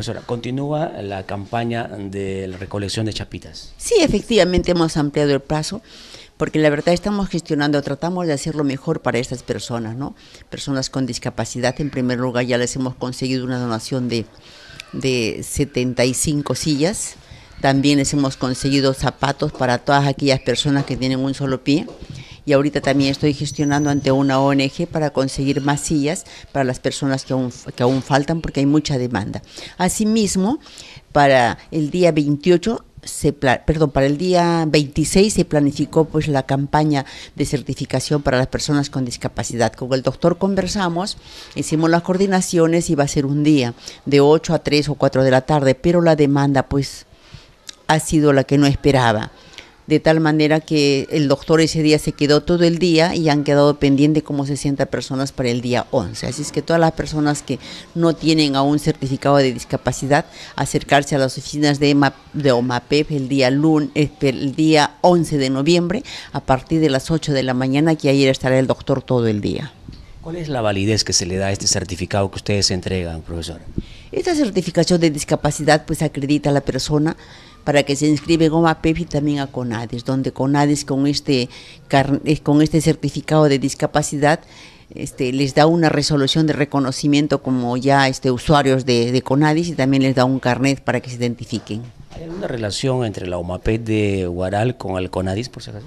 profesora, continúa la campaña de la recolección de chapitas. Sí, efectivamente hemos ampliado el plazo porque la verdad estamos gestionando, tratamos de hacerlo mejor para estas personas, ¿no? Personas con discapacidad, en primer lugar ya les hemos conseguido una donación de, de 75 sillas, también les hemos conseguido zapatos para todas aquellas personas que tienen un solo pie, y ahorita también estoy gestionando ante una ONG para conseguir más sillas para las personas que aún, faltan porque hay mucha demanda. Asimismo, para el día 28 se perdón, para el día 26 se planificó pues la campaña de certificación para las personas con discapacidad. Con el doctor conversamos, hicimos las coordinaciones y va a ser un día de 8 a 3 o 4 de la tarde, pero la demanda pues ha sido la que no esperaba de tal manera que el doctor ese día se quedó todo el día y han quedado pendiente como 60 personas para el día 11. Así es que todas las personas que no tienen aún certificado de discapacidad, acercarse a las oficinas de, OMAPEP el día, lunes, este, el día 11 de noviembre a partir de las 8 de la mañana, que ayer estará el doctor todo el día. ¿Cuál es la validez que se le da a este certificado que ustedes entregan, profesora? Esta certificación de discapacidad pues acredita a la persona para que se inscriben a OMAPEP y también a Conadis, donde Conadis con este, eh, con este certificado de discapacidad este, les da una resolución de reconocimiento como ya este, usuarios de, CONADIS y también les da un carnet para que se identifiquen. ¿Hay alguna relación entre la OMAPED de Huaral con el CONADIS, por si acaso?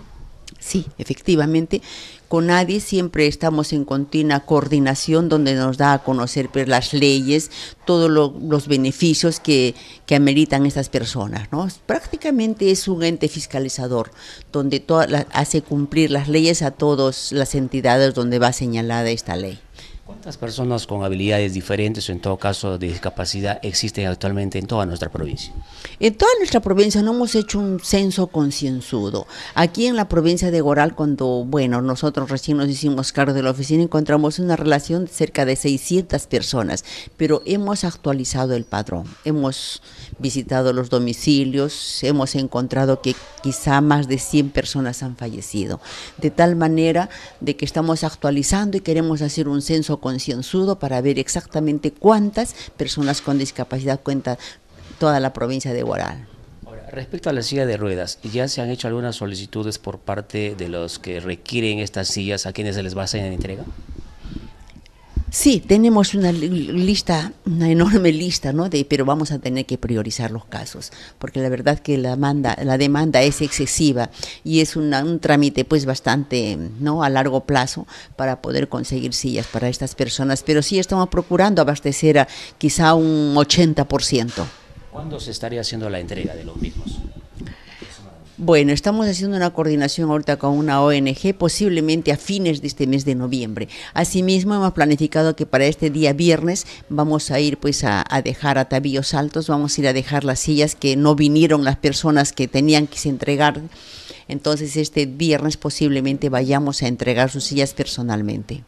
Sí, efectivamente, con nadie siempre estamos en continua coordinación donde nos da a conocer pues, las leyes, todos los beneficios que, que, ameritan estas personas. ¿no? Prácticamente es un ente fiscalizador donde toda hace cumplir las leyes a todas las entidades donde va señalada esta ley. ¿Cuántas personas con habilidades diferentes o en todo caso de discapacidad existen actualmente en toda nuestra provincia? En toda nuestra provincia no hemos hecho un censo concienzudo. Aquí en la provincia de Goral, cuando, bueno, nosotros recién nos hicimos cargo de la oficina, encontramos una relación de cerca de 600 personas, pero hemos actualizado el padrón, hemos visitado los domicilios, hemos encontrado que quizá más de 100 personas han fallecido, de tal manera de que estamos actualizando y queremos hacer un censo concienzudo para ver exactamente cuántas personas con discapacidad cuenta toda la provincia de Ahora, Respecto a la silla de ruedas, ¿ya se han hecho algunas solicitudes por parte de los que requieren estas sillas a quienes se les va a hacer en entrega? Sí, tenemos una lista, una enorme lista, ¿no? De, pero vamos a tener que priorizar los casos, porque la verdad que la, la demanda es excesiva y es un trámite pues bastante, ¿no? A largo plazo para poder conseguir sillas para estas personas, pero sí estamos procurando abastecer a quizá un 80%. ¿Cuándo se estaría haciendo la entrega de los mismos? Bueno, estamos haciendo una coordinación ahorita con una ONG, posiblemente a fines de este mes de noviembre. Asimismo, hemos planificado que para este día viernes vamos a ir pues a, a dejar atavíos altos, vamos a ir a dejar las sillas que no vinieron las personas que tenían que se entregar. Entonces, este viernes posiblemente vayamos a entregar sus sillas personalmente.